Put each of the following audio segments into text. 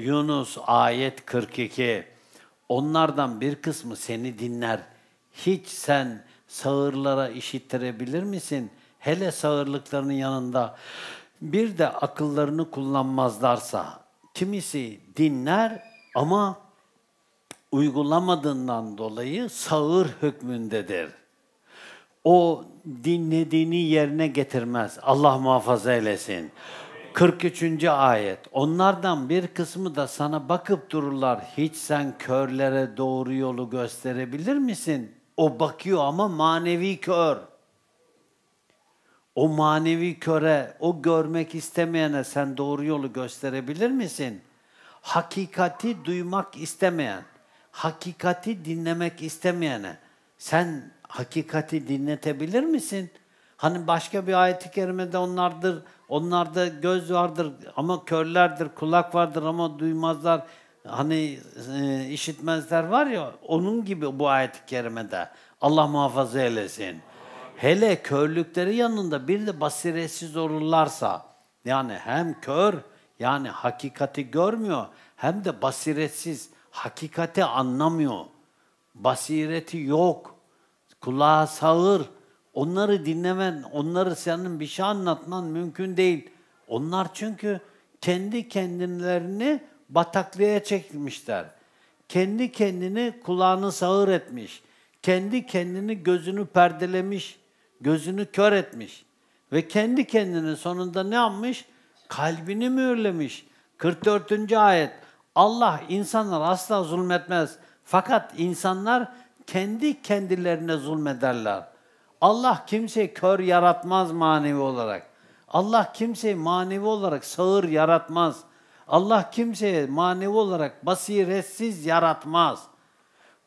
Yunus ayet 42. Onlardan bir kısmı seni dinler. Hiç sen sağırlara işittirebilir misin? Hele sağırlıklarının yanında. Bir de akıllarını kullanmazlarsa. Kimisi dinler ama uygulamadığından dolayı sağır hükmündedir. O dinlediğini yerine getirmez. Allah muhafaza eylesin. 43. ayet. Onlardan bir kısmı da sana bakıp dururlar. Hiç sen körlere doğru yolu gösterebilir misin? O bakıyor ama manevi kör. O manevi köre, o görmek istemeyene sen doğru yolu gösterebilir misin? Hakikati duymak istemeyen, hakikati dinlemek istemeyene sen hakikati dinletebilir misin? Hani başka bir ayet-i kerimede onlardır Onlarda göz vardır ama körlerdir, kulak vardır ama duymazlar. Hani e, işitmezler var ya onun gibi bu ayet-i kerimede. Allah muhafaza eylesin. Hele körlükleri yanında bir de basiretsiz olurlarsa yani hem kör yani hakikati görmüyor hem de basiretsiz hakikati anlamıyor. Basireti yok. Kulağı sağır, Onları dinlemen, onları senin bir şey anlatman mümkün değil. Onlar çünkü kendi kendilerini bataklığa çekmişler. Kendi kendini kulağını sağır etmiş. Kendi kendini gözünü perdelemiş, gözünü kör etmiş. Ve kendi kendini sonunda ne yapmış? Kalbini mühürlemiş. 44. ayet. Allah insanlara asla zulmetmez. Fakat insanlar kendi kendilerine zulmederler. Allah kimseyi kör yaratmaz manevi olarak. Allah kimseyi manevi olarak sağır yaratmaz. Allah kimseye manevi olarak basiretsiz yaratmaz.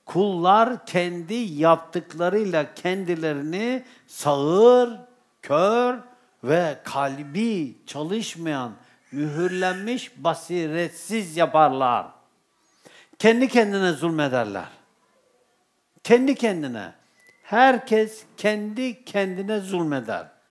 Kullar kendi yaptıklarıyla kendilerini sağır, kör ve kalbi çalışmayan, mühürlenmiş, basiretsiz yaparlar. Kendi kendine zulmederler. Kendi kendine. Herkes kendi kendine zulmeder.